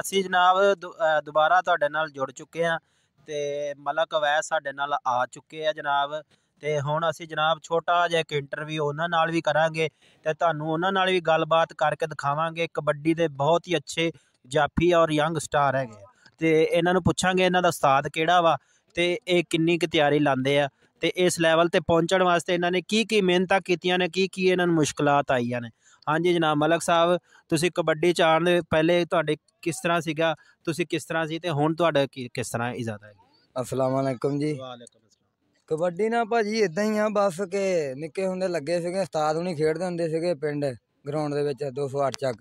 ਅਸੀਂ ਜਨਾਬ ਦੁਬਾਰਾ ਤੁਹਾਡੇ ਨਾਲ ਜੁੜ ਚੁੱਕੇ ਆ ਤੇ ਮਲਕ ਵੈ ਸਾਡੇ ਨਾਲ ਆ ਚੁੱਕੇ ਆ ਜਨਾਬ ਤੇ ਹੁਣ ਅਸੀਂ ਜਨਾਬ ਛੋਟਾ ਜਿਹਾ ਇੱਕ ਇੰਟਰਵਿਊ ਉਹਨਾਂ ਨਾਲ ਵੀ ਕਰਾਂਗੇ ਤੇ ਤੁਹਾਨੂੰ ਉਹਨਾਂ ਨਾਲ ਵੀ ਗੱਲਬਾਤ ਕਰਕੇ ਦਿਖਾਵਾਂਗੇ ਕਬੱਡੀ ਦੇ ਬਹੁਤ ਹੀ ਅੱਛੇ ਜਾਫੀ ਔਰ ਯੰਗ ਸਟਾਰ ਹੈਗੇ ਤੇ ਇਹਨਾਂ ਨੂੰ ਪੁੱਛਾਂਗੇ ਇਹਨਾਂ ਦਾ ਉਸਤਾਦ ਕਿਹੜਾ ਵਾ ਤੇ ਇਹ ਕਿੰਨੀ ਕੁ ਤਿਆਰੀ ਲਾਉਂਦੇ ਆ ਤੇ ਇਸ ਲੈਵਲ ਤੇ ਪਹੁੰਚਣ ਵਾਸਤੇ ਇਹਨਾਂ ਨੇ ਕੀ ਕੀ ਮਿਹਨਤਾਂ ਕੀਤੀਆਂ ਨੇ ਕੀ ਕੀ ਇਹਨਾਂ ਨੂੰ ਮੁਸ਼ਕਲਾਂ ਆਈਆਂ ਨੇ ਹਾਂਜੀ ਜਨਾਬ ਮਲਕ ਸਾਹਿਬ ਤੁਸੀਂ ਕਬੱਡੀ ਚ ਆਣ ਦੇ ਪਹਿਲੇ ਤੁਹਾਡੇ ਕਿਸ ਤਰ੍ਹਾਂ ਸੀਗਾ ਤੁਸੀਂ ਕਿਸ ਤਰ੍ਹਾਂ ਸੀ ਤੇ ਹੁਣ ਤੁਹਾਡਾ ਕਿਸ ਤਰ੍ਹਾਂ ਇਜ਼ਾਦਾ ਹੈ ਅਸਲਾਮ ਅਲੈਕਮ ਜੀ ਵਾਲੇਕਮ ਕਬੱਡੀ ਨਾ ਭਾਜੀ ਇਦਾਂ ਹੀ ਆ ਬਸ ਕਿ ਨਿੱਕੇ ਹੁੰਦੇ ਲੱਗੇ ਸੀਗੇ ਉਸਤਾਦ ਹੁਣੀ ਖੇਡਦੇ ਹੁੰਦੇ ਸੀਗੇ ਪਿੰਡ ਗਰਾਊਂਡ ਦੇ ਵਿੱਚ 208 ਚੱਕ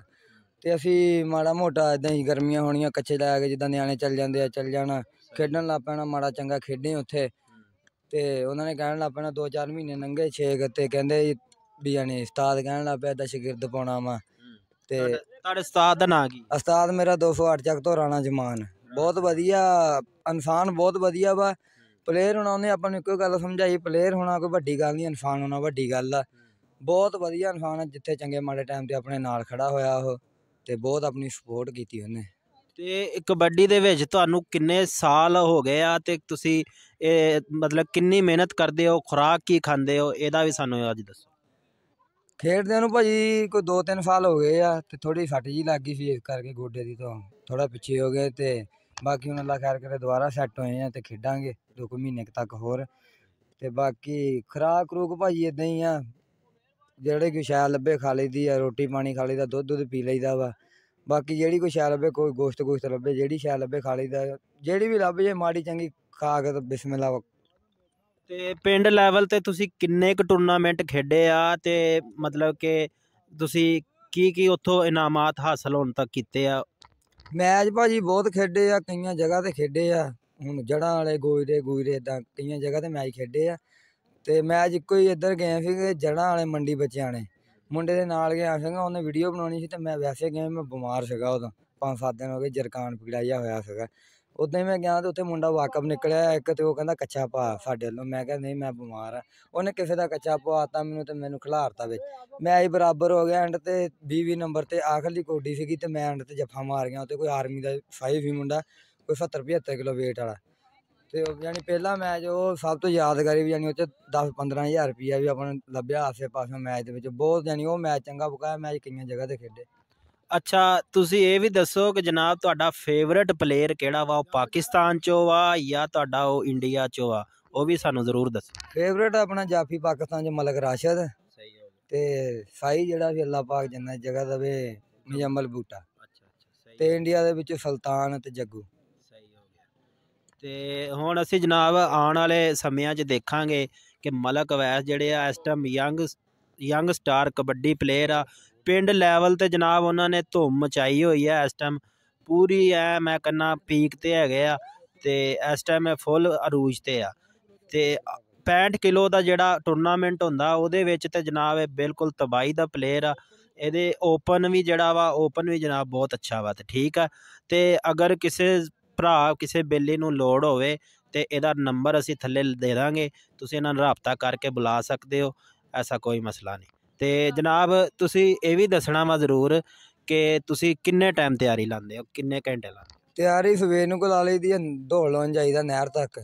ਤੇ ਅਸੀਂ ਮਾੜਾ ਮੋਟਾ ਇਦਾਂ ਹੀ ਗਰਮੀਆਂ ਹੋਣੀਆਂ ਕੱਚੇ ਲੈ ਕੇ ਜਿੱਦਾਂ ਨਿਆਣੇ ਚੱਲ ਜਾਂਦੇ ਆ ਚੱਲ ਜਾਣਾ ਖੇਡਣ ਲੱਗ ਪੈਣਾ ਮਾੜਾ ਚੰਗਾ ਖੇਡੇ ਉੱਥੇ ਤੇ ਉਹਨਾਂ ਨੇ ਕਹਿਣ ਲੱਗ ਪੈਣਾ 2-4 ਮਹੀਨੇ ਲੰਘੇ 6 ਤੇ ਕਹਿੰਦੇ ਵੀ ਯਾਨੀ ਉਸਤਾਦ ਕਹਿਣ ਲੱਗ ਪਿਆ ਦਾ ਸ਼ਾਗਿਰਦ ਪਾਉਣਾ ਵਾ ਤੇ ਤੁਹਾਡੇ ਉਸਤਾਦ ਦਾ ਨਾਂ ਕੀ ਉਸਤਾਦ ਮੇਰਾ 208 ਚੱਕ ਤੋਂ ਰਾਣਾ ਜਮਾਨ ਬਹੁਤ ਵਧੀਆ ਇਨਸਾਨ ਬਹੁਤ ਵਧੀਆ ਵਾ ਪਲੇਅਰ ਹੋਣਾ ਉਹਨੇ ਆਪਾਂ ਨੂੰ ਇੱਕੋ ਗੱਲ ਸਮਝਾਈ ਪਲੇਅਰ ਹੋਣਾ ਕੋਈ ਵੱਡੀ ਗੱਲ ਨਹੀਂ ਇਨਸਾਨ ਹੋਣਾ ਵੱਡੀ ਗੱਲ ਆ ਬਹੁਤ ਵਧੀਆ ਇਨਸਾਨ ਜਿੱਥੇ ਚੰਗੇ ਮਾੜੇ ਟਾਈਮ ਤੇ ਆਪਣੇ ਨਾਲ ਖੜਾ ਹੋਇਆ ਉਹ ਤੇ ਬਹੁਤ ਆਪਣੀ ਸਪੋਰਟ ਕੀਤੀ ਉਹਨੇ ਤੇ ਕਬੱਡੀ ਦੇ ਵਿੱਚ ਤੁਹਾਨੂੰ ਕਿੰਨੇ ਸਾਲ ਹੋ ਗਏ ਆ ਤੇ ਤੁਸੀਂ ਇਹ ਮਤਲਬ ਕਿੰਨੀ ਮਿਹਨਤ ਕਰਦੇ ਹੋ ਖੁਰਾਕ ਕੀ ਖਾਂਦੇ ਹੋ ਇਹਦਾ ਵੀ ਸਾਨੂੰ ਅੱਜ ਦੱਸੋ ਖੇਡਦੇ ਨੂੰ ਭਾਜੀ ਕੋਈ 2-3 ਸਾਲ ਹੋ ਗਏ ਆ ਤੇ ਥੋੜੀ ਫਟ ਜੀ ਲੱਗ ਗਈ ਸੀ ਇਸ ਕਰਕੇ ਗੋਡੇ ਦੀ ਤੋਂ ਥੋੜਾ ਪਿੱਛੇ ਹੋ ਗਏ ਤੇ ਬਾਕੀ ਹੁਣ ਅੱਲਾ ਖੈਰ ਕਰੇ ਦੁਬਾਰਾ ਸੈੱਟ ਹੋਏ ਆ ਤੇ ਖੇਡਾਂਗੇ 2 ਕੁ ਮਹੀਨੇ ਤੱਕ ਹੋਰ ਤੇ ਬਾਕੀ ਖੁਰਾਕ ਰੂਕ ਭਾਜੀ ਇਦਾਂ ਹੀ ਆ ਜਿਹੜੇ ਕਿ ਸ਼ਾਇਦ ਲੱਭੇ ਖਾ ਲਈਦੀ ਆ ਰੋਟੀ ਪਾਣੀ ਖਾ ਲਈਦਾ ਦੁੱਧ ਦੁੱਧ ਪੀ ਲਈਦਾ ਵਾ ਬਾਕੀ ਜਿਹੜੀ ਕੋਈ ਸ਼ੈ ਲੱਭੇ ਕੋਈ ਗੋਸ਼ਤ ਗੋਸ਼ਤ ਲੱਭੇ ਜਿਹੜੀ ਸ਼ੈ ਲੱਭੇ ਖਾ ਲਈਦਾ ਜਿਹੜੀ ਵੀ ਲੱਭ ਜੇ ਮਾੜੀ ਚੰਗੀ ਖਾ ਕੇ ਤਾਂ ਬਿਸਮਿਲ੍ਲਾ ਤੇ ਪਿੰਡ ਲੈਵਲ ਤੇ ਤੁਸੀਂ ਕਿੰਨੇ ਕੁ ਟੂਰਨਾਮੈਂਟ ਖੇਡੇ ਆ ਤੇ ਮਤਲਬ ਕਿ ਤੁਸੀਂ ਕੀ ਕੀ ਉੱਥੋਂ ਇਨਾਮਾਤ ਹਾਸਲ ਹੋਣ ਤੱਕ ਕੀਤੇ ਆ ਮੈਚ ਭਾਜੀ ਬਹੁਤ ਖੇਡੇ ਆ ਕਈਆਂ ਜਗ੍ਹਾ ਤੇ ਖੇਡੇ ਆ ਹੁਣ ਜੜਾਂ ਵਾਲੇ ਗੋਇਰੇ ਗੋਇਰੇ ਤਾਂ ਕਈਆਂ ਜਗ੍ਹਾ ਤੇ ਮੈਚ ਖੇਡੇ ਆ ਤੇ ਮੈਚ ਇੱਕੋ ਹੀ ਇੱਧਰ ਗਏ ਸੀ ਜੜਾਂ ਵਾਲੇ ਮੰਡੀ ਬੱਚਿਆਂ ਨੇ ਮੁੰਡੇ ਦੇ ਨਾਲ ਗਿਆ ਸੀਗਾ ਉਹਨੇ ਵੀਡੀਓ ਬਣਾਉਣੀ ਸੀ ਤੇ ਮੈਂ ਵੈਸੇ ਗਿਆ ਮੈਂ ਬਿਮਾਰ ਸੀਗਾ ਉਦੋਂ ਪੰਜ ਸੱਤ ਦਿਨ ਹੋ ਗਏ ਜਰਕਾਨ ਪੀੜਾ ਹੋਇਆ ਸੀਗਾ ਉਦੋਂ ਮੈਂ ਗਿਆ ਤੇ ਉੱਥੇ ਮੁੰਡਾ ਵਾਕਬ ਨਿਕਲਿਆ ਇੱਕ ਤੇ ਉਹ ਕਹਿੰਦਾ ਕੱਚਾ ਪਾ ਸਾਡੇ ਵੱਲੋਂ ਮੈਂ ਕਿਹਾ ਨਹੀਂ ਮੈਂ ਬਿਮਾਰ ਆ ਉਹਨੇ ਕਿਸੇ ਦਾ ਕੱਚਾ ਪਵਾਤਾ ਮੈਨੂੰ ਤੇ ਮੈਨੂੰ ਖਿਲਾਰਤਾ ਵਿੱਚ ਮੈਂ ਹੀ ਬਰਾਬਰ ਹੋ ਗਿਆ ਐਂਡ ਤੇ 20 ਨੰਬਰ ਤੇ ਆਖਰੀ ਕੋਡੀ ਸੀਗੀ ਤੇ ਮੈਂ ਐਂਡ ਤੇ ਜਫਾ ਮਾਰ ਗਿਆ ਤੇ ਕੋਈ ਆਰਮੀ ਦਾ ਸਾਈ ਵੀ ਮੁੰਡਾ ਕੋਈ 70 75 ਕਿਲੋ weight ਵਾਲਾ ਤੇ ਉਹ ਯਾਨੀ ਪਹਿਲਾ ਮੈਚ ਉਹ ਸਭ ਤੋਂ ਯਾਦਗਾਰੀ ਵੀ ਯਾਨੀ ਉਹ ਚ 10 15000 ਰੁਪਿਆ ਵੀ ਆਪਾਂ ਲੱਭਿਆ ਆਸੇ ਪਾਸੇ ਮੈਚ ਦੇ ਵਿੱਚ ਬਹੁਤ ਯਾਨੀ ਉਹ ਮੈਚ ਚੰਗਾ ਬੁਕਾਇਆ ਮੈਚ ਕਈਆਂ ਜਗ੍ਹਾ ਤੇ ਖੇਡੇ ਅੱਛਾ ਤੁਸੀਂ ਇਹ ਵੀ ਦੱਸੋ ਕਿ ਜਨਾਬ ਤੁਹਾਡਾ ਫੇਵਰਿਟ ਪਲੇਅਰ ਕਿਹੜਾ ਵਾ ਉਹ ਪਾਕਿਸਤਾਨ ਚੋਂ ਵਾ ਜਾਂ ਤੁਹਾਡਾ ਉਹ ਇੰਡੀਆ ਚੋਂ ਵਾ ਉਹ ਵੀ ਸਾਨੂੰ ਜ਼ਰੂਰ ਦੱਸੋ ਫੇਵਰਿਟ ਆਪਣਾ ਜਾਫੀ ਪਾਕਿਸਤਾਨ ਚ ਮਲਕ ਰਾਸ਼ਦ ਸਹੀ ਤੇ ਸਾਈ ਜਿਹੜਾ ਵੀ ਅੱਲਾ ਪਾਕ ਜੰਨਤ ਜਗ੍ਹਾ ਦਵੇ ਮਜਮਲ ਬੂਟਾ ਅੱਛਾ ਅੱਛਾ ਸਹੀ ਤੇ ਇੰਡੀਆ ਦੇ ਵਿੱਚ ਸੁਲਤਾਨ ਤੇ ਜੱਗੂ ਤੇ ਹੁਣ ਅਸੀਂ ਜਨਾਬ ਆਉਣ ਵਾਲੇ ਸਮਿਆਂ 'ਚ ਦੇਖਾਂਗੇ ਕਿ ਮਲਕ ਵੈਸ ਜਿਹੜੇ ਆ ਇਸ time young young star kabaddi player ਆ ਪਿੰਡ ਲੈਵਲ ਤੇ ਜਨਾਬ ਉਹਨਾਂ ਨੇ ਧੁੰਮ ਮਚਾਈ ਹੋਈ ਆ ਇਸ ਟਾਈਮ ਪੂਰੀ ਐ ਮੈਂ ਕੰਨਾ ਪੀਕ ਤੇ ਹੈਗੇ ਆ ਤੇ ਇਸ ਟਾਈਮ ਇਹ ਫੁੱਲ ਅਰੂਜ ਤੇ ਆ ਤੇ 65 ਕਿਲੋ ਦਾ ਜਿਹੜਾ ਟੂਰਨਾਮੈਂਟ ਹੁੰਦਾ ਉਹਦੇ ਵਿੱਚ ਤੇ ਜਨਾਬ ਇਹ ਬਿਲਕੁਲ ਤਬਾਈ ਦਾ ਪਲੇਅਰ ਆ ਇਹਦੇ ਓਪਨ ਵੀ ਜਿਹੜਾ ਵਾ ਓਪਨ ਵੀ ਜਨਾਬ ਬਹੁਤ ਅੱਛਾ ਵਾ ਤੇ ਠੀਕ ਆ ਤੇ ਅਗਰ ਕਿਸੇ ਭਰਾ ਕਿਸੇ ਬੇਲੀ ਨੂੰ ਲੋੜ ਹੋਵੇ ਤੇ ਇਹਦਾ ਨੰਬਰ ਅਸੀਂ ਥੱਲੇ ਦੇ ਦਾਂਗੇ ਤੁਸੀਂ ਇਹਨਾਂ ਨਾਲ ਰਾਬਤਾ ਕਰਕੇ ਬੁਲਾ ਸਕਦੇ ਹੋ ਐਸਾ ਕੋਈ ਮਸਲਾ ਨਹੀਂ ਤੇ ਜਨਾਬ ਤੁਸੀਂ ਇਹ ਵੀ ਦੱਸਣਾ ਵਾ ਜ਼ਰੂਰ ਕਿ ਤੁਸੀਂ ਕਿੰਨੇ ਟਾਈਮ ਤਿਆਰੀ ਲਾਉਂਦੇ ਹੋ ਕਿੰਨੇ ਘੰਟੇ ਲਾਉਂਦੇ ਤਿਆਰੀ ਸਵੇਰ ਨੂੰ ਕੋਲਾ ਲਈ ਦੀ ਹੈ, ਦੌੜ ਲਾਉਣ ਜਾਈਦਾ ਨਹਿਰ ਤੱਕ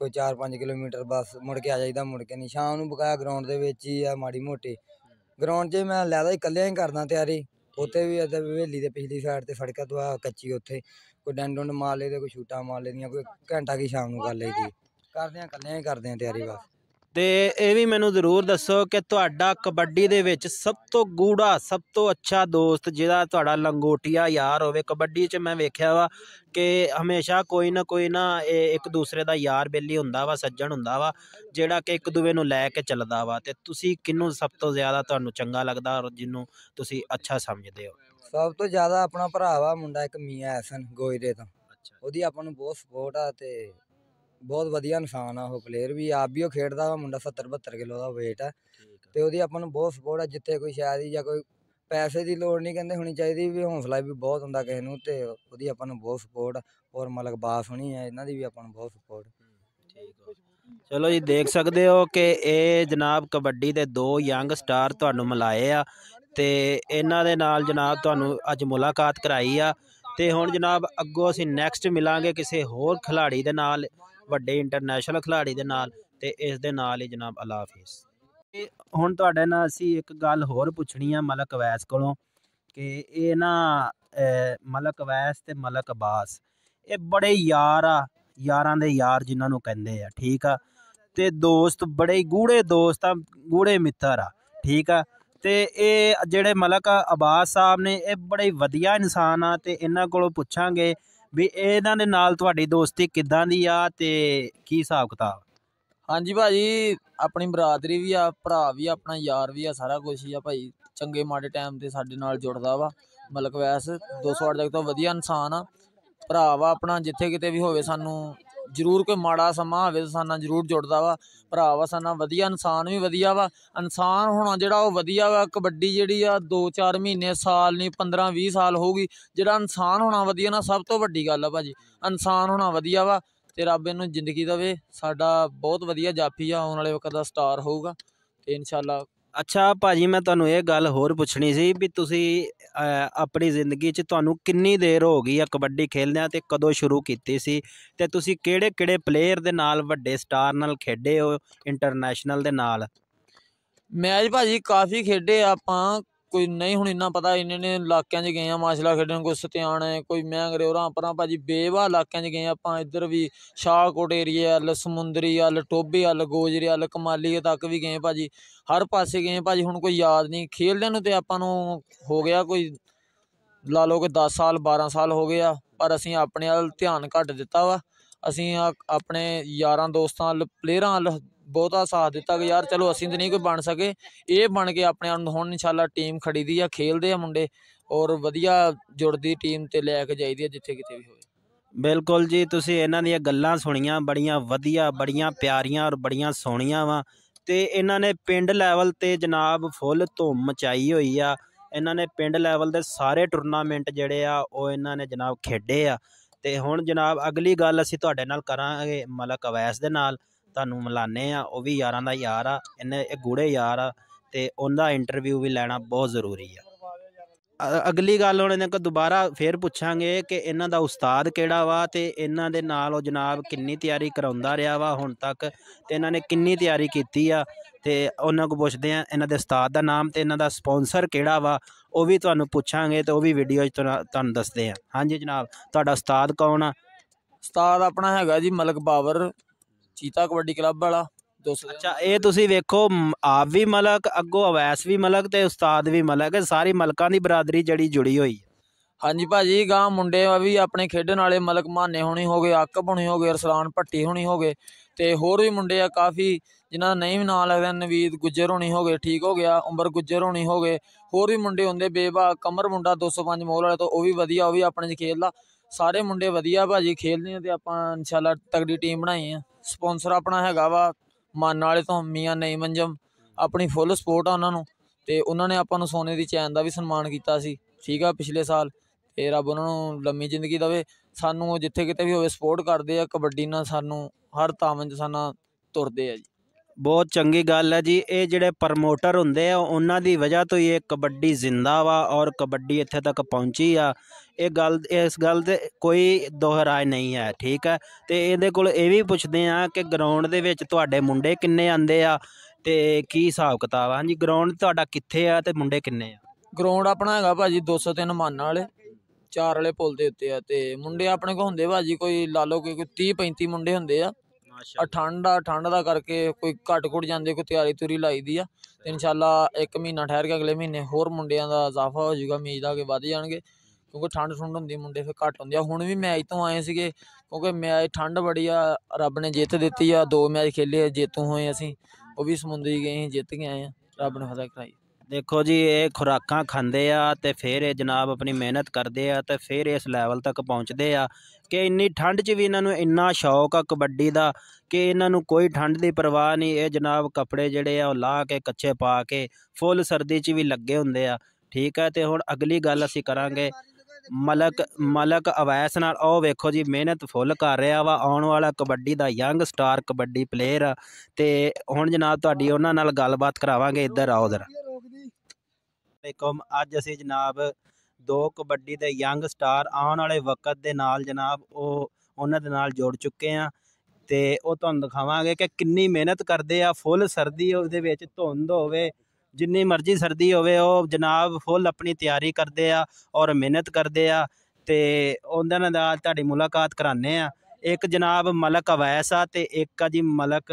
ਕੋਈ 4-5 ਕਿਲੋਮੀਟਰ ਬਸ ਮੁੜ ਕੇ ਆ ਜਾਈਦਾ ਮੁੜ ਕੇ ਨਹੀਂ ਸ਼ਾਮ ਨੂੰ ਬਕਾਇਆ ਗਰਾਊਂਡ ਦੇ ਵਿੱਚ ਹੀ ਆ ਮਾੜੀ ਮੋਟੀ ਗਰਾਊਂਡ 'ਚ ਮੈਂ ਲੈਦਾ ਇਕੱਲਿਆਂ ਹੀ ਕਰਦਾ ਤਿਆਰੀ ਉੱਥੇ ਵੀ ਅਦਰ ਹਵੇਲੀ ਦੇ ਪਿਛਲੀ ਸਾਈਡ ਤੇ ਸੜਕਾਂ ਤੋਂ ਆ ਕੱਚੀ ਉੱਥੇ ਕੋਈ ਡੰਡ ਡੰਡ ਮਾਰ ਤੇ ਕੋਈ ਛੂਟਾ ਮਾਰ ਦੀਆਂ ਕੋਈ ਘੰਟਾ ਕੀ ਸ਼ਾਮ ਨੂੰ ਕਰ ਲਈਦੀ ਕਰਦੇ ਆ ਕੱਲਿਆਂ ਹੀ ਕਰਦੇ ਆ ਤਿਆਰੀ ਬਸ ਤੇ ਇਹ ਵੀ ਮੈਨੂੰ ਜ਼ਰੂਰ ਦੱਸੋ ਕਿ ਤੁਹਾਡਾ ਕਬੱਡੀ ਦੇ ਵਿੱਚ ਸਭ ਤੋਂ ਗੂੜਾ ਸਭ ਤੋਂ ਅੱਛਾ ਦੋਸਤ ਜਿਹੜਾ ਤੁਹਾਡਾ ਲੰਗੋਟੀਆ ਯਾਰ ਹੋਵੇ ਕਬੱਡੀ 'ਚ ਮੈਂ ਵੇਖਿਆ ਵਾ ਕਿ ਹਮੇਸ਼ਾ ਕੋਈ ਨਾ ਕੋਈ ਨਾ ਇਹ ਇੱਕ ਦੂਸਰੇ ਦਾ ਯਾਰ ਬੇਲੀ ਹੁੰਦਾ ਵਾ ਸੱਜਣ ਹੁੰਦਾ ਵਾ ਜਿਹੜਾ ਕਿ ਇੱਕ ਦੂਵੇ ਨੂੰ ਲੈ ਕੇ ਚੱਲਦਾ ਵਾ ਤੇ ਤੁਸੀਂ ਕਿਹਨੂੰ ਸਭ ਤੋਂ ਜ਼ਿਆਦਾ ਤੁਹਾਨੂੰ ਚੰਗਾ ਲੱਗਦਾ ਔਰ ਜਿਹਨੂੰ ਤੁਸੀਂ ਅੱਛਾ ਸਮਝਦੇ ਹੋ ਸਭ ਤੋਂ ਜ਼ਿਆਦਾ ਆਪਣਾ ਭਰਾ ਵਾ ਮੁੰਡਾ ਇੱਕ ਮੀਆਂ ਐਸਨ ਗੋਇਰੇ ਤੋਂ ਉਹਦੀ ਆਪਾਂ ਨੂੰ ਬਹੁਤ ਸਪੋਰਟ ਆ ਤੇ ਬਹੁਤ ਵਧੀਆ ਇਨਸਾਨ ਆ ਉਹ ਪਲੇਅਰ ਵੀ ਆਪ ਵੀ ਉਹ ਖੇਡਦਾ ਵਾ ਮੁੰਡਾ 70 72 ਕਿਲੋ ਦਾ weight ਆ ਤੇ ਉਹਦੀ ਆਪਾਂ ਨੂੰ ਬਹੁਤ ਸਪੋਰਟ ਆ ਜਿੱਥੇ ਕੋਈ ਸ਼ਾਇਦ ਜਾਂ ਕੋਈ ਪੈਸੇ ਦੀ ਲੋੜ ਨਹੀਂ ਕਹਿੰਦੇ ਹੋਣੀ ਚਾਹੀਦੀ ਵੀ ਹੌਸਲਾ ਵੀ ਬਹੁਤ ਹੁੰਦਾ ਕਿਸੇ ਨੂੰ ਤੇ ਉਹਦੀ ਆਪਾਂ ਨੂੰ ਬਹੁਤ ਸਪੋਰਟ ਔਰ ਮਲਕ ਬਾਸ ਹੋਣੀ ਆ ਇਹਨਾਂ ਦੀ ਵੀ ਆਪਾਂ ਨੂੰ ਬਹੁਤ ਸਪੋਰਟ ਚਲੋ ਜੀ ਦੇਖ ਸਕਦੇ ਹੋ ਕਿ ਇਹ ਜਨਾਬ ਕਬੱਡੀ ਦੇ ਦੋ ਯੰਗ ਸਟਾਰ ਤੁਹਾਨੂੰ ਮਿਲਾਏ ਆ ਤੇ ਇਹਨਾਂ ਦੇ ਨਾਲ ਜਨਾਬ ਤੁਹਾਨੂੰ ਅੱਜ ਮੁਲਾਕਾਤ ਕਰਾਈ ਆ ਤੇ ਹੁਣ ਜਨਾਬ ਅੱਗੋਂ ਅਸੀਂ ਨੈਕਸਟ ਮਿਲਾਂਗੇ ਕਿਸੇ ਹੋਰ ਖਿਲਾੜੀ ਦੇ ਨਾਲ ਵੱਡੇ ਇੰਟਰਨੈਸ਼ਨਲ ਖਿਲਾੜੀ ਦੇ ਨਾਲ ਤੇ ਇਸ ਦੇ ਨਾਲ ਹੀ ਜਨਾਬ ਅੱਲਾ ਹਾਫਿਜ਼ ਤੇ ਹੁਣ ਤੁਹਾਡੇ ਨਾਲ ਅਸੀਂ ਇੱਕ ਗੱਲ ਹੋਰ ਪੁੱਛਣੀ ਆ ਮਲਕ ਵੈਸ ਕੋਲੋਂ ਕਿ ਇਹ ਨਾ ਮਲਕ ਵੈਸ ਤੇ ਮਲਕ ਅਬਾਸ ਇਹ ਬੜੇ ਯਾਰ ਆ ਯਾਰਾਂ ਦੇ ਯਾਰ ਜਿਨ੍ਹਾਂ ਨੂੰ ਕਹਿੰਦੇ ਆ ਠੀਕ ਆ ਤੇ ਦੋਸਤ ਬੜੇ ਗੂੜੇ ਦੋਸਤ ਆ ਗੂੜੇ ਮਿੱਤਰ ਆ ਠੀਕ ਆ ਤੇ ਇਹ ਜਿਹੜੇ ਮਲਕ ਅਬਾਸ ਸਾਹਿਬ ਨੇ ਇਹ ਬੜੇ ਵਧੀਆ ਇਨਸਾਨ ਆ ਤੇ ਇਹਨਾਂ ਕੋਲੋਂ ਪੁੱਛਾਂਗੇ ਵੀ ਇਹਨਾਂ ਦੇ ਨਾਲ ਤੁਹਾਡੀ ਦੋਸਤੀ ਕਿੱਦਾਂ ਦੀ ਆ ਤੇ ਕੀ ਹਿਸਾਬ ਕਿਤਾਬ ਹਾਂਜੀ ਭਾਜੀ ਆਪਣੀ ਬਰਾਦਰੀ ਵੀ ਆ ਭਰਾ ਵੀ ਆ, ਆਪਣਾ ਯਾਰ ਵੀ ਆ ਸਾਰਾ ਕੁਝ ਹੀ ਆ ਭਾਈ ਚੰਗੇ ਮਾੜੇ ਟਾਈਮ ਤੇ ਸਾਡੇ ਨਾਲ ਜੁੜਦਾ ਵਾ ਮਲਕ ਵੈਸ 208 ਤੱਕ ਤੋਂ ਵਧੀਆ ਇਨਸਾਨ ਆ ਭਰਾ ਵਾ ਆਪਣਾ ਜਿੱਥੇ ਕਿਤੇ ਵੀ ਹੋਵੇ ਸਾਨੂੰ ਜ਼ਰੂਰ ਕੋਈ ਮਾੜਾ ਸਮਾਂ ਹੋਵੇ ਤਾਂ ਸਾਨਾ ਜ਼ਰੂਰ ਜੁੜਦਾ ਵਾ ਭਰਾ ਵਾ ਸਾਨਾ ਵਧੀਆ ਇਨਸਾਨ ਵੀ ਵਧੀਆ ਵਾ ਇਨਸਾਨ ਹੋਣਾ ਜਿਹੜਾ ਉਹ ਵਧੀਆ ਵਾ ਕਬੱਡੀ ਜਿਹੜੀ ਆ 2-4 ਮਹੀਨੇ ਸਾਲ ਨਹੀਂ 15-20 ਸਾਲ ਹੋਊਗੀ ਜਿਹੜਾ ਇਨਸਾਨ ਹੋਣਾ ਵਧੀਆ ਨਾ ਸਭ ਤੋਂ ਵੱਡੀ ਗੱਲ ਆ ਭਾਜੀ ਇਨਸਾਨ ਹੋਣਾ ਵਧੀਆ ਵਾ ਤੇ ਰੱਬ ਇਹਨੂੰ ਜ਼ਿੰਦਗੀ ਦੇਵੇ ਸਾਡਾ ਬਹੁਤ ਵਧੀਆ ਜਾਫੀ ਆ ਆਉਣ ਵਾਲੇ ਵਕਤ ਦਾ ਸਟਾਰ ਹੋਊਗਾ ਤੇ ਇਨਸ਼ਾਅੱਲਾ ਅੱਛਾ ਭਾਜੀ ਮੈਂ ਤੁਹਾਨੂੰ ਇਹ ਗੱਲ ਹੋਰ ਪੁੱਛਣੀ ਸੀ ਵੀ ਤੁਸੀਂ ਆਪਣੀ ਜ਼ਿੰਦਗੀ 'ਚ ਤੁਹਾਨੂੰ ਕਿੰਨੀ ਦੇਰ ਹੋ ਗਈ ਆ ਕਬੱਡੀ ਖੇਡਦਿਆਂ ਤੇ ਕਦੋਂ ਸ਼ੁਰੂ ਕੀਤੀ ਸੀ ਤੇ ਤੁਸੀਂ ਕਿਹੜੇ ਕਿਹੜੇ ਪਲੇਅਰ ਦੇ ਨਾਲ ਵੱਡੇ ਸਟਾਰ ਨਾਲ ਖੇਡੇ ਹੋ ਇੰਟਰਨੈਸ਼ਨਲ ਦੇ ਨਾਲ ਮੈਚ ਭਾਜੀ ਕਾਫੀ ਖੇਡੇ ਆਪਾਂ ਕੋਈ ਨਹੀਂ ਹੁਣ ਇੰਨਾ ਪਤਾ ਇੰਨੇ ਨੇ ਇਲਾਕਿਆਂ 'ਚ ਗਏ ਆ ਮਾਸ਼ਲਾ ਖੇਡਣ ਕੋਈ ਸਤਿਆਣ ਹੈ ਕੋਈ ਮਹਿੰਗਰੇ ਉਰਾਂ ਪਰਾਂ ਭਾਜੀ ਬੇਵਾ ਇਲਾਕਿਆਂ 'ਚ ਗਏ ਆ ਆਪਾਂ ਇੱਧਰ ਵੀ ਸ਼ਾਹਕੋਟ ਏਰੀਆ ਵੱਲ ਸਮੁੰਦਰੀ ਵੱਲ ਟੋਬੇ ਵੱਲ ਗੋਜਰੇ ਵੱਲ ਕਮਾਲੀਏ ਤੱਕ ਵੀ ਗਏ ਭਾਜੀ ਹਰ ਪਾਸੇ ਗਏ ਭਾਜੀ ਹੁਣ ਕੋਈ ਯਾਦ ਨਹੀਂ ਖੇਡਦਿਆਂ ਨੂੰ ਤੇ ਆਪਾਂ ਨੂੰ ਹੋ ਗਿਆ ਕੋਈ ਲਾ ਲੋ ਕਿ 10 ਸਾਲ 12 ਸਾਲ ਹੋ ਗਏ ਆ ਪਰ ਅਸੀਂ ਆਪਣੇ ਵੱਲ ਧਿਆਨ ਘੱਟ ਦਿੱਤਾ ਵਾ ਅਸੀਂ ਆਪਣੇ ਯਾਰਾਂ ਦੋਸਤਾਂ ਵੱਲ ਪਲੇਅਰਾਂ ਵੱਲ ਬਹੁਤਾ ਸਾਥ ਦਿੱਤਾ ਕਿ ਯਾਰ ਚਲੋ ਅਸੀਂ ਤਾਂ ਨਹੀਂ ਕੋਈ ਬਣ ਸਕੇ ਇਹ ਬਣ ਕੇ ਆਪਣੇ ਆਪ ਨੂੰ ਹੁਣ ਇਨਸ਼ਾਅੱਲਾ ਟੀਮ ਖੜੀ ਦੀ ਆ ਖੇਲਦੇ ਆ ਮੁੰਡੇ ਔਰ ਵਧੀਆ ਜੁੜਦੀ ਟੀਮ ਤੇ ਲੈ ਕੇ ਜਾਈਦੀ ਆ ਜਿੱਥੇ ਕਿਤੇ ਵੀ ਹੋਵੇ ਬਿਲਕੁਲ ਜੀ ਤੁਸੀਂ ਇਹਨਾਂ ਦੀਆਂ ਗੱਲਾਂ ਸੁਣੀਆਂ ਬੜੀਆਂ ਵਧੀਆ ਬੜੀਆਂ ਪਿਆਰੀਆਂ ਔਰ ਬੜੀਆਂ ਸੋਹਣੀਆਂ ਵਾ ਤੇ ਇਹਨਾਂ ਨੇ ਪਿੰਡ ਲੈਵਲ ਤੇ ਜਨਾਬ ਫੁੱਲ ਧੂਮ ਮਚਾਈ ਹੋਈ ਆ ਇਹਨਾਂ ਨੇ ਪਿੰਡ ਲੈਵਲ ਦੇ ਸਾਰੇ ਟੂਰਨਾਮੈਂਟ ਜਿਹੜੇ ਆ ਉਹ ਇਹਨਾਂ ਨੇ ਜਨਾਬ ਖੇਡੇ ਆ ਤੇ ਹੁਣ ਜਨਾਬ ਅਗਲੀ ਗੱਲ ਅਸੀਂ ਤੁਹਾਡੇ ਨਾਲ ਕਰਾਂਗੇ ਮਲਕ ਅਵੈਸ ਦੇ ਨਾਲ ਤੁਹਾਨੂੰ ਮਿਲਾਨੇ ਆ ਉਹ ਵੀ ਯਾਰਾਂ ਦਾ ਯਾਰ ਆ ਇਹਨੇ ਇਹ ਗੂੜੇ ਯਾਰ ਆ ਤੇ ਉਹਦਾ ਇੰਟਰਵਿਊ ਵੀ ਲੈਣਾ ਬਹੁਤ ਜ਼ਰੂਰੀ ਆ ਅਗਲੀ ਗੱਲ ਹੁਣ ਇਹਨਾਂ ਕੋ ਦੁਬਾਰਾ ਫੇਰ ਪੁੱਛਾਂਗੇ ਕਿ ਇਹਨਾਂ ਦਾ ਉਸਤਾਦ ਕਿਹੜਾ ਵਾ ਤੇ ਇਹਨਾਂ ਦੇ ਨਾਲ ਉਹ ਜਨਾਬ ਕਿੰਨੀ ਤਿਆਰੀ ਕਰਾਉਂਦਾ ਰਿਹਾ ਵਾ ਹੁਣ ਤੱਕ ਤੇ ਇਹਨਾਂ ਨੇ ਕਿੰਨੀ ਤਿਆਰੀ ਕੀਤੀ ਆ ਤੇ ਉਹਨਾਂ ਕੋ ਪੁੱਛਦੇ ਆ ਇਹਨਾਂ ਦੇ ਉਸਤਾਦ ਦਾ ਨਾਮ ਤੇ ਇਹਨਾਂ ਦਾ ਸਪਾਂਸਰ ਕਿਹੜਾ ਵਾ ਉਹ ਵੀ ਤੁਹਾਨੂੰ ਪੁੱਛਾਂਗੇ ਤੇ ਉਹ ਵੀ ਵੀਡੀਓ 'ਚ ਤੁਹਾਨੂੰ ਦੱਸਦੇ ਆ ਹਾਂਜੀ ਜਨਾਬ ਤੁਹਾਡਾ ਉਸਤਾਦ ਕੌਣ ਆ ਉਸਤਾਦ ਆਪਣਾ ਹੈਗਾ ਜੀ ਮਲਕ ਪਾਵਰ ਚੀਤਾ ਕਬੱਡੀ ਕਲੱਬ ਵਾਲਾ ਅੱਛਾ ਇਹ ਤੁਸੀਂ ਵੇਖੋ ਆਪ ਵੀ ਮਲਕ ਅੱਗੋ ਅਵੈਸ ਵੀ ਮਲਕ ਤੇ ਉਸਤਾਦ ਵੀ ਮਲਕ ਹੈ। ਸਾਰੀ ਮਲਕਾਂ ਦੀ ਬਰਾਦਰੀ ਜਿਹੜੀ ਜੁੜੀ ਹੋਈ ਹੈ। ਹਾਂਜੀ ਭਾਜੀ ਗਾਂ ਮੁੰਡੇ ਆ ਵੀ ਆਪਣੇ ਖੇਡਣ ਵਾਲੇ ਮਲਕ ਮਾਨੇ ਹੋਣੀ ਹੋ ਗਏ ਅਕਬ ਹੋਣੀ ਹੋ ਗਏ ਅਰਸਲਾਨ ਭੱਟੀ ਹੋਣੀ ਹੋ ਗਏ ਤੇ ਹੋਰ ਵੀ ਮੁੰਡੇ ਆ ਕਾਫੀ ਜਿਨ੍ਹਾਂ ਦਾ ਨਹੀਂ ਨਾਮ ਲੱਗਦਾ ਨਵੀਦ ਗੁੱਜਰ ਹੋਣੀ ਹੋ ਗਏ ਠੀਕ ਹੋ ਗਿਆ ਉਮਰ ਗੁੱਜਰ ਹੋਣੀ ਹੋ ਗਏ ਹੋਰ ਵੀ ਮੁੰਡੇ ਹੁੰਦੇ ਬੇਵਾ ਕਮਰ ਮੁੰਡਾ 205 ਮੋਲ ਵਾਲੇ ਤੋਂ ਉਹ ਵੀ ਵਧੀਆ ਉਹ ਵੀ ਆਪਣੇ ਚ ਖੇਡਦਾ ਸਾਰੇ ਮੁੰਡੇ ਵਧੀਆ ਭਾਜੀ ਖੇਲਦੇ ਆ ਤੇ ਆਪਾਂ ਇਨਸ਼ਾਅੱਲਾ ਤਗੜੀ ਟੀਮ ਬਣਾਈ ਆ ਸਪਾਂਸਰ ਆਪਣਾ ਹੈਗਾ ਵਾ ਮਾਨ ਵਾਲੇ ਤੋਂ ਮੀਆਂ ਨਹੀਂ ਮੰਜਮ ਆਪਣੀ ਫੁੱਲ ਸਪੋਰਟ ਆ ਉਹਨਾਂ ਨੂੰ ਤੇ ਉਹਨਾਂ ਨੇ ਆਪਾਂ ਨੂੰ ਸੋਨੇ ਦੀ ਚੈਨ ਦਾ ਵੀ ਸਨਮਾਨ ਕੀਤਾ ਸੀ ਠੀਕ ਆ ਪਿਛਲੇ ਸਾਲ ਤੇ ਰੱਬ ਉਹਨਾਂ ਨੂੰ ਲੰਮੀ ਜ਼ਿੰਦਗੀ ਦੇਵੇ ਸਾਨੂੰ ਜਿੱਥੇ ਕਿਤੇ ਵੀ ਹੋਵੇ ਸਪੋਰਟ ਕਰਦੇ ਆ ਕਬੱਡੀ ਨਾਲ ਸਾਨੂੰ ਹਰ ਤਾਮਨ ਚ ਸਾਨਾ ਤੁਰਦੇ ਆ ਜੀ ਬਹੁਤ ਚੰਗੀ ਗੱਲ ਹੈ ਜੀ ਇਹ ਜਿਹੜੇ ਪ੍ਰਮੋਟਰ ਹੁੰਦੇ ਆ ਉਹਨਾਂ ਦੀ ਵਜ੍ਹਾ ਤੋਂ ਹੀ ਇਹ ਕਬੱਡੀ ਜ਼ਿੰਦਾ ਵਾ ਔਰ ਕਬੱਡੀ ਇੱਥੇ ਤੱਕ ਪਹੁੰਚੀ ਆ ਇਹ ਗੱਲ ਇਸ ਗੱਲ ਤੇ ਕੋਈ ਦੋਹਰਾਇ ਨਹੀਂ ਹੈ ਠੀਕ ਹੈ ਤੇ ਇਹਦੇ ਕੋਲ ਇਹ ਵੀ ਪੁੱਛਦੇ ਆ ਕਿ ਗਰਾਊਂਡ ਦੇ ਵਿੱਚ ਤੁਹਾਡੇ ਮੁੰਡੇ ਕਿੰਨੇ ਆਂਦੇ ਆ ਤੇ ਕੀ ਹਿਸਾਬ ਕਿਤਾਬ ਆ ਹਾਂਜੀ ਗਰਾਊਂਡ ਤੁਹਾਡਾ ਕਿੱਥੇ ਆ ਤੇ ਮੁੰਡੇ ਕਿੰਨੇ ਆ ਗਰਾਊਂਡ ਆਪਣਾ ਹੈਗਾ ਭਾਜੀ 203 ਮਾਨਾ ਵਾਲੇ ਚਾਰ ਵਾਲੇ ਪੁਲ ਦੇ ਉੱਤੇ ਆ ਤੇ ਮੁੰਡੇ ਆਪਣੇ ਕੋ ਹੁੰਦੇ ਭਾਜੀ ਕੋਈ ਲਾ ਲਓ ਕਿ ਕੋਈ 30 35 ਮੁੰਡੇ ਹੁੰਦੇ ਆ ਆ ਠੰਡ ਆ ਠੰਡ ਦਾ ਕਰਕੇ ਕੋਈ ਘਟ ਘੁੜ ਜਾਂਦੇ ਕੋਈ ਤਿਆਰੀ ਤੁਰੀ ਲਾਈ ਦੀ ਆ ਤੇ ਇਨਸ਼ਾਅੱਲਾ ਇੱਕ ਮਹੀਨਾ ਠਹਿਰ ਕੇ ਅਗਲੇ ਮਹੀਨੇ ਹੋਰ ਮੁੰਡਿਆਂ ਦਾ ਇਜ਼ਾਫਾ ਹੋ ਜਾਊਗਾ ਮੀਜ ਦਾ ਕੇ ਵੱਧ ਜਾਣਗੇ ਕਿਉਂਕਿ ਠੰਡ ਠੁੰਡ ਹੁੰਦੀ ਮੁੰਡੇ ਫਿਰ ਘਟ ਹੁੰਦੇ ਆ ਹੁਣ ਵੀ ਮੈਚ ਤੋਂ ਆਏ ਸੀਗੇ ਕਿਉਂਕਿ ਮੈਚ ਠੰਡ ਬੜੀ ਆ ਰੱਬ ਨੇ ਜਿੱਤ ਦਿੱਤੀ ਆ ਦੋ ਮੈਚ ਖੇਲੇ ਜੇਤੂ ਹੋਏ ਅਸੀਂ ਉਹ ਵੀ ਸਮੁੰਦਰੀ ਗਏ ਜਿੱਤ ਕੇ ਆਏ ਆ ਰੱਬ ਨੇ ਫਤਿਹ ਕਰਾਈ ਦੇਖੋ ਜੀ ਇਹ ਖੁਰਾਕਾਂ ਖਾਂਦੇ ਆ ਤੇ ਫਿਰ ਇਹ ਜਨਾਬ ਆਪਣੀ ਮਿਹਨਤ ਕਰਦੇ ਆ ਤੇ ਫਿਰ ਇਸ ਲੈਵਲ ਤੱਕ ਪਹੁੰਚਦੇ ਆ ਕਿ ਇੰਨੀ ਠੰਡ 'ਚ ਵੀ ਇਹਨਾਂ ਨੂੰ ਇੰਨਾ ਸ਼ੌਕ ਆ ਕਬੱਡੀ ਦਾ ਕਿ ਇਹਨਾਂ ਨੂੰ ਕੋਈ ਠੰਡ ਦੀ ਪਰਵਾਹ ਨਹੀਂ ਇਹ ਜਨਾਬ ਕੱਪੜੇ ਜਿਹੜੇ ਆ ਉਹ ਲਾ ਕੇ ਕੱਚੇ ਪਾ ਕੇ ਫੁੱਲ ਸਰਦੀ 'ਚ ਵੀ ਲੱਗੇ ਹੁੰਦੇ ਆ ਠੀਕ ਹੈ ਤੇ ਹੁਣ ਅਗਲੀ ਗੱਲ ਅਸੀਂ ਕਰਾਂਗੇ ਮਲਕ ਮਲਕ ਅਵੈਸ ਨਾਲ ਉਹ ਵੇਖੋ ਜੀ ਮਿਹਨਤ ਫੁੱਲ ਕਰ ਰਿਹਾ ਵਾ ਆਉਣ ਵਾਲਾ ਕਬੱਡੀ ਦਾ ਯੰਗ ਸਟਾਰ ਕਬੱਡੀ ਪਲੇਅਰ ਤੇ ਹੁਣ ਜਨਾਬ ਤੁਹਾਡੀ ਉਹਨਾਂ ਨਾਲ ਗੱਲਬਾਤ ਕਰਾਵਾਂਗੇ ਇੱਧਰ ਆਓ ਜ਼ਰਾ ਅਸਲਾਮੁਅਲੈਕਮ ਅੱਜ ਅਸੀਂ ਜਨਾਬ ਦੋ ਕਬੱਡੀ ਦੇ ਯੰਗ ਸਟਾਰ ਆਉਣ ਵਾਲੇ ਵਕਤ ਦੇ ਨਾਲ ਜਨਾਬ ਉਹ ਉਹਨਾਂ ਦੇ ਨਾਲ ਜੁੜ ਚੁੱਕੇ ਆ ਤੇ ਉਹ ਤੁਹਾਨੂੰ ਦਿਖਾਵਾਂਗੇ ਕਿ ਕਿੰਨੀ ਮਿਹਨਤ ਕਰਦੇ ਆ ਫੁੱਲ ਸਰਦੀ ਉਹਦੇ ਵਿੱਚ ਧੁੰਦ ਹੋਵੇ ਜਿੰਨੀ ਮਰਜ਼ੀ ਸਰਦੀ ਹੋਵੇ ਉਹ ਜਨਾਬ ਫੁੱਲ ਆਪਣੀ ਤਿਆਰੀ ਕਰਦੇ ਆ ਔਰ ਮਿਹਨਤ ਕਰਦੇ ਆ ਤੇ ਉਹਨਾਂ ਨਾਲ ਤੁਹਾਡੀ ਮੁਲਾਕਾਤ ਕਰਾਣੇ ਆ ਇੱਕ ਜਨਾਬ ਮਲਕ ਅਵੈਸਾ ਆ ਤੇ ਇੱਕ ਆ ਜੀ ਮਲਕ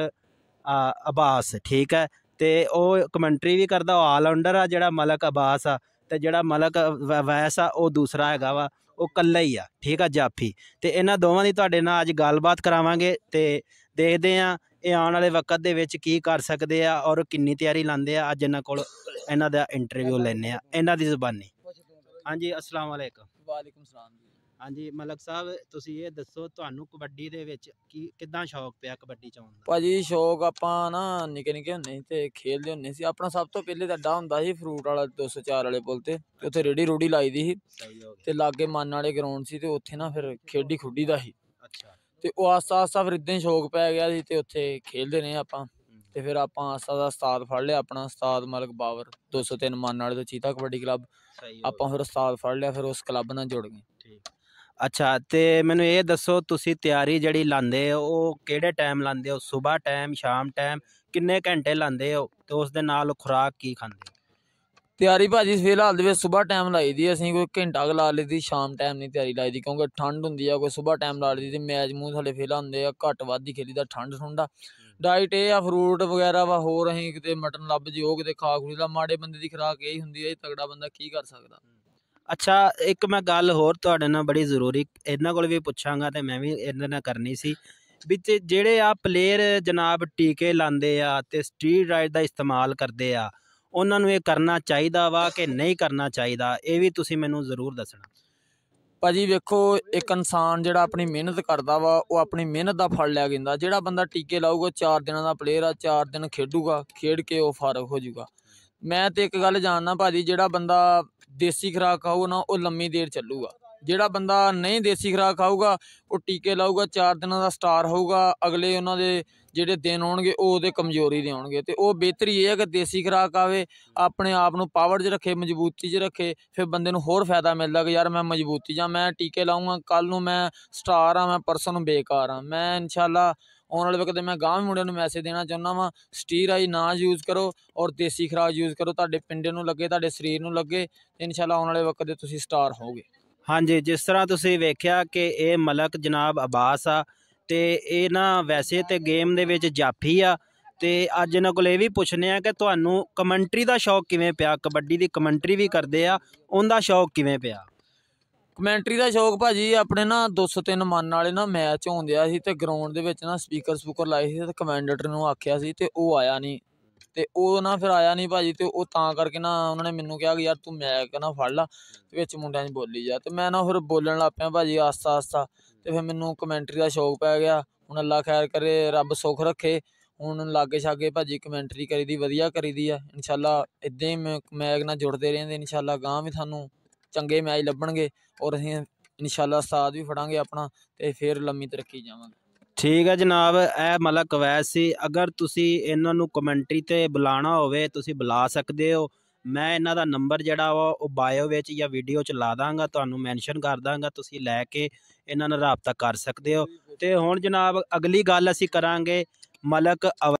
ਅਬਾਸ ਠੀਕ ਹੈ ਤੇ ਉਹ ਕਮੈਂਟਰੀ ਵੀ ਕਰਦਾ ਉਹ ਆਲ ਆਂਡਰ ਆ ਜਿਹੜਾ ਮਲਕ ਅਬਾਸ ਆ ਤੇ ਜਿਹੜਾ ਮਲਕ ਵੈਸ ਆ ਉਹ ਦੂਸਰਾ ਹੈਗਾ ਵਾ ਉਹ ਕੱਲਾ ਹੀ ਆ ਠੀਕ ਆ ਜਾਫੀ ਤੇ ਇਹਨਾਂ ਦੋਵਾਂ ਦੀ ਤੁਹਾਡੇ ਨਾਲ ਅੱਜ ਗੱਲਬਾਤ ਕਰਾਵਾਂਗੇ ਤੇ ਦੇਖਦੇ ਆ ਇਹ ਆਉਣ ਵਾਲੇ ਵਕਤ ਦੇ ਵਿੱਚ ਕੀ ਕਰ ਸਕਦੇ ਆ ਔਰ ਕਿੰਨੀ ਤਿਆਰੀ ਲਾਉਂਦੇ ਆ ਅੱਜ ਇਹਨਾਂ ਕੋਲ ਇਹਨਾਂ ਦਾ ਇੰਟਰਵਿਊ ਲੈਣੇ ਆ ਇਹਨਾਂ ਦੀ ਜ਼ੁਬਾਨੀ ਹਾਂਜੀ ਅਸਲਾਮ ਵਾਲੇਕਮ ਵਾਲੇਕਮ ਸਲਾਮ ਹਾਂਜੀ ਮਲਕ ਸਾਹਿਬ ਤੁਸੀਂ ਇਹ ਦੱਸੋ ਤੁਹਾਨੂੰ ਕਬੱਡੀ ਦੇ ਵਿੱਚ ਕੀ ਕਿਦਾਂ ਸ਼ੌਕ ਪਿਆ ਕਬੱਡੀ ਚ ਆਉਣ ਦਾ ਭਾਜੀ ਸ਼ੌਕ ਆਪਾਂ ਨਾ ਨਿੱਕੇ ਨਿੱਕੇ ਹੁੰਦੇ ਸੀ ਤੇ ਖੇਲਦੇ ਹੁੰਦੇ ਸੀ ਆਪਣਾ ਸਭ ਤੋਂ ਪਹਿਲੇ ਤਾਂ ਡਾ ਹੁੰਦਾ ਸੀ ਫਰੂਟ ਵਾਲਾ 204 ਵਾਲੇ ਪੁਲ ਤੇ ਉੱਥੇ ਰੇੜੀ ਰੋੜੀ ਲਾਈ ਦੀ ਸੀ ਤੇ ਲਾਗੇ ਮੰਨ ਵਾਲੇ ਗਰਾਊਂਡ ਸੀ ਤੇ ਉੱਥੇ ਨਾ ਫਿਰ ਖੇਡੀ ਖੁੱਡੀ ਦਾ ਸੀ ਅੱਛਾ ਤੇ ਉਹ ਆਸਤਾ ਆਸਤਾ ਫਿਰ ਇਦਾਂ ਸ਼ੌਕ ਪੈ ਗਿਆ ਸੀ ਤੇ ਉੱਥੇ ਖੇਲਦੇ ਨੇ ਆਪਾਂ ਤੇ ਫਿਰ ਆਪਾਂ ਆਸਾ ਦਾ ਉਸਤਾਦ ਫੜ ਲਿਆ ਆਪਣਾ ਉਸਤਾਦ ਮਲਕ ਬਾਵਰ 203 ਮੰਨ ਵਾਲੇ ਤੋਂ ਚੀਤਾ ਕਬੱਡੀ ਕਲੱਬ ਆਪਾਂ ਫਿਰ ਉਸਤਾਦ ਫੜ ਲਿਆ ਫਿਰ ਉਸ ਕਲੱਬ ਨਾਲ ਜੁੜ ਗਏ ਠੀਕ ਅੱਛਾ ਤੇ ਮੈਨੂੰ ਇਹ ਦੱਸੋ ਤੁਸੀਂ ਤਿਆਰੀ ਜਿਹੜੀ ਲਾਂਦੇ ਹੋ ਉਹ ਕਿਹੜੇ ਟਾਈਮ ਲਾਂਦੇ ਹੋ ਸਵੇਰ ਟਾਈਮ ਸ਼ਾਮ ਟਾਈਮ ਕਿੰਨੇ ਘੰਟੇ ਲਾਂਦੇ ਹੋ ਤੇ ਉਸ ਦੇ ਨਾਲ ਖੁਰਾਕ ਕੀ ਖਾਂਦੇ ਹੋ ਤਿਆਰੀ ਭਾਜੀ ਫਿਲਹਾਲ ਦੇ ਵਿੱਚ ਸਵੇਰ ਟਾਈਮ ਲਾਈਦੀ ਅਸੀਂ ਕੋਈ ਘੰਟਾ ਲਾ ਲਈਦੀ ਸ਼ਾਮ ਟਾਈਮ ਨਹੀਂ ਤਿਆਰੀ ਲਾਈਦੀ ਕਿਉਂਕਿ ਠੰਡ ਹੁੰਦੀ ਆ ਕੋਈ ਸਵੇਰ ਟਾਈਮ ਲਾ ਲਈਦੀ ਤੇ ਮੈਚ ਮੂੰਹ ਥੱਲੇ ਫੇਲ ਹੁੰਦੇ ਆ ਘੱਟ ਵੱਧ ਹੀ ਖੇਲੀਦਾ ਠੰਡ ਠੁੰਡਾ ਡਾਈਟ ਇਹ ਆ ਫਰੂਟ ਵਗੈਰਾ ਵਾ ਹੋਰ ਅਸੀਂ ਕਿਤੇ ਮਟਨ ਲੱਭ ਜੀ ਉਹ ਕਿਤੇ ਖਾ ਖੁਲੀ ਦਾ ਮਾੜੇ ਬੰਦੇ ਦੀ ਖਰਾਕ ਇਹ ਹੁੰਦੀ ਆ ਇਹ ਤਗੜਾ ਬੰਦਾ ਕੀ ਕਰ ਸਕਦਾ ਅੱਛਾ ਇੱਕ ਮੈਂ ਗੱਲ ਹੋਰ ਤੁਹਾਡੇ ਨਾਲ ਬੜੀ ਜ਼ਰੂਰੀ ਇਹਨਾਂ ਕੋਲ ਵੀ ਪੁੱਛਾਂਗਾ ਤੇ ਮੈਂ ਵੀ ਇਹਨਾਂ ਨਾਲ ਕਰਨੀ ਸੀ ਵਿੱਚ ਜਿਹੜੇ ਆ ਪਲੇਅਰ ਜਨਾਬ ਟੀਕੇ ਲਾਉਂਦੇ ਆ ਤੇ ਸਟਰੀਟ ਰਾਈਡ ਦਾ ਇਸਤੇਮਾਲ ਕਰਦੇ ਆ ਉਹਨਾਂ ਨੂੰ ਇਹ ਕਰਨਾ ਚਾਹੀਦਾ ਵਾ ਕਿ ਨਹੀਂ ਕਰਨਾ ਚਾਹੀਦਾ ਇਹ ਵੀ ਤੁਸੀਂ ਮੈਨੂੰ ਜ਼ਰੂਰ ਦੱਸਣਾ ਭਾਜੀ ਵੇਖੋ ਇੱਕ ਇਨਸਾਨ ਜਿਹੜਾ ਆਪਣੀ ਮਿਹਨਤ ਕਰਦਾ ਵਾ ਉਹ ਆਪਣੀ ਮਿਹਨਤ ਦਾ ਫਲ ਲੈ ਜਾਂਦਾ ਜਿਹੜਾ ਬੰਦਾ ਟੀਕੇ ਲਾਊਗਾ 4 ਦਿਨਾਂ ਦਾ ਪਲੇਅਰ ਆ 4 ਦਿਨ ਖੇਡੂਗਾ ਖੇਡ ਕੇ ਉਹ ਫਾਰਗ ਹੋ ਜਾਊਗਾ ਮੈਂ ਤੇ ਇੱਕ ਗੱਲ ਜਾਣਨਾ ਭਾਜੀ ਜਿਹੜਾ ਬੰਦਾ ਦੇਸੀ ਖਰਾਕ ਖਾਊ ਨਾ ਉਹ ਲੰਮੀ ਦੇਰ ਚੱਲੂਗਾ ਜਿਹੜਾ ਬੰਦਾ ਨਹੀਂ ਦੇਸੀ ਖਰਾਕ ਖਾਊਗਾ ਉਹ ਟੀਕੇ ਲਾਊਗਾ 4 ਦਿਨਾਂ ਦਾ ਸਟਾਰ ਹੋਊਗਾ ਅਗਲੇ ਉਹਨਾਂ ਦੇ ਜਿਹੜੇ ਦਿਨ ਆਉਣਗੇ ਉਹ ਉਹਦੇ ਕਮਜ਼ੋਰੀ ਦੇ ਆਉਣਗੇ ਤੇ ਉਹ ਬਿਹਤਰੀ ਇਹ ਹੈ ਕਿ ਦੇਸੀ ਖਰਾਕ ਆਵੇ ਆਪਣੇ ਆਪ ਨੂੰ ਪਾਵਰ 'ਚ ਰੱਖੇ ਮਜ਼ਬੂਤੀ 'ਚ ਰੱਖੇ ਫਿਰ ਬੰਦੇ ਨੂੰ ਹੋਰ ਫਾਇਦਾ ਮਿਲਦਾ ਕਿ ਯਾਰ ਮੈਂ ਮਜ਼ਬੂਤੀ ਜਾਂ ਮੈਂ ਟੀਕੇ ਲਾਉਂਗਾ ਕੱਲ ਨੂੰ ਮੈਂ ਸਟਾਰ ਆ ਮੈਂ ਪਰਸਨ ਬੇਕਾਰ ਆ ਮੈਂ ਇਨਸ਼ਾਅੱਲਾ ਆਉਣ ਵਾਲੇ ਵਕਤ ਮੈਂ ਗਾਂਵ ਮੁੰਡਿਆਂ ਨੂੰ ਮੈਸੇਜ ਦੇਣਾ ਚਾਹੁੰਦਾ ਵਾਂ ਸਟੀਰਾਈ ਨਾ ਯੂਜ਼ ਕਰੋ ਔਰ ਦੇਸੀ ਖਰਾਕ ਯੂਜ਼ ਕਰੋ ਤੁਹਾਡੇ ਪਿੰਡੇ ਨੂੰ ਲੱਗੇ ਤੁਹਾਡੇ ਸਰੀਰ ਨੂੰ ਲੱਗੇ ਇਨਸ਼ਾਅੱਲਾ ਆਉਣ ਵਾਲੇ ਵਕਤ ਦੇ ਤੁਸੀਂ ਸਟਾਰ ਹੋਗੇ ਹਾਂਜੀ ਜਿਸ ਤਰ੍ਹਾਂ ਤੁਸੀਂ ਵੇਖਿਆ ਕਿ ਇਹ ਮਲਕ ਜਨਾਬ ਅਬਾਸ ਆ ਤੇ ਇਹ ਨਾ ਵੈਸੇ ਤੇ ਗੇਮ ਦੇ ਵਿੱਚ ਜਾਫੀ ਆ ਤੇ ਅੱਜ ਇਹਨਾਂ ਕੋਲ ਇਹ ਵੀ ਪੁੱਛਨੇ ਆ ਕਿ ਤੁਹਾਨੂੰ ਕਮੈਂਟਰੀ ਦਾ ਸ਼ੌਕ ਕਿਵੇਂ ਪਿਆ ਕਬੱਡੀ ਦੀ ਕਮੈਂਟਰੀ ਵੀ ਕਰਦੇ ਆ ਉਹਦਾ ਸ਼ੌਕ ਕਿਵੇਂ ਪਿਆ ਕਮੈਂਟਰੀ ਦਾ ਸ਼ੌਕ ਭਾਜੀ ਆਪਣੇ ਨਾ 203 ਮਨ ਵਾਲੇ ਨਾ ਮੈਚ ਹੁੰਦਿਆ ਸੀ ਤੇ ਗਰਾਊਂਡ ਦੇ ਵਿੱਚ ਨਾ ਸਪੀਕਰ ਸਪੂਕਰ ਲਾਏ ਸੀ ਤੇ ਕਮੈਂਡੇਟਰ ਨੂੰ ਆਖਿਆ ਸੀ ਤੇ ਉਹ ਆਇਆ ਨਹੀਂ ਤੇ ਉਹ ਨਾ ਫਿਰ ਆਇਆ ਨਹੀਂ ਭਾਜੀ ਤੇ ਉਹ ਤਾਂ ਕਰਕੇ ਨਾ ਉਹਨਾਂ ਨੇ ਮੈਨੂੰ ਕਿਹਾ ਕਿ ਯਾਰ ਤੂੰ ਮੈਕ ਨਾ ਫੜ ਲਾ ਤੇ ਵਿੱਚ ਮੁੰਡਿਆਂ ਦੀ ਬੋਲੀ ਜਾ ਤੇ ਮੈਂ ਨਾ ਫਿਰ ਬੋਲਣ ਲੱਗ ਪਿਆ ਭਾਜੀ ਆਸਤਾ ਆਸਤਾ ਤੇ ਫਿਰ ਮੈਨੂੰ ਕਮੈਂਟਰੀ ਦਾ ਸ਼ੌਕ ਪੈ ਗਿਆ ਹੁਣ ਅੱਲਾ ਖੈਰ ਕਰੇ ਰੱਬ ਸੁਖ ਰੱਖੇ ਹੁਣ ਲਾਗੇ ਛਾਗੇ ਭਾਜੀ ਕਮੈਂਟਰੀ ਕਰੀਦੀ ਵਧੀਆ ਕਰੀਦੀ ਆ ਇਨਸ਼ਾਅੱਲਾ ਇਦਾਂ ਹੀ ਮੈਗ ਨਾਲ ਜੁੜਦੇ ਰਹਿੰਦੇ ਇਨਸ਼ਾਅੱਲਾ ਗਾਂ ਵੀ ਤੁਹਾਨੂੰ ਚੰਗੇ ਮੈਚ ਲੱਭਣਗੇ ਔਰ ਅਸੀਂ ਇਨਸ਼ਾਅੱਲਾ ਸਾਥ ਵੀ ਫੜਾਂਗੇ ਆਪਣਾ ਤੇ ਫਿਰ ਲੰਮੀ ਤਰੱਕੀ ਜਾਵਾਂਗੇ ਠੀਕ ਹੈ ਜਨਾਬ ਇਹ ਮਤਲਬ ਕਵੈਤ ਸੀ ਅਗਰ ਤੁਸੀਂ ਇਹਨਾਂ ਨੂੰ ਕਮੈਂਟਰੀ ਤੇ ਬੁਲਾਣਾ ਹੋਵੇ ਤੁਸੀਂ ਬੁਲਾ ਸਕਦੇ ਹੋ ਮੈਂ ਇਹਨਾਂ ਦਾ ਨੰਬਰ ਜਿਹੜਾ ਵਾ ਉਹ ਬਾਇਓ ਵਿੱਚ ਜਾਂ ਵੀਡੀਓ ਚ ਲਾ ਦਾਂਗਾ ਤੁਹਾਨੂੰ ਮੈਂਸ਼ਨ ਕਰ ਦਾਂਗਾ ਤੁਸੀਂ ਲੈ ਕੇ ਇਹਨਾਂ ਨਾਲ ਰਾਬਤਾ ਕਰ ਸਕਦੇ ਹੋ ਤੇ ਹੁਣ ਜਨਾਬ ਅਗਲੀ ਗੱਲ ਅਸੀਂ ਕਰਾਂਗੇ ਮਲਕ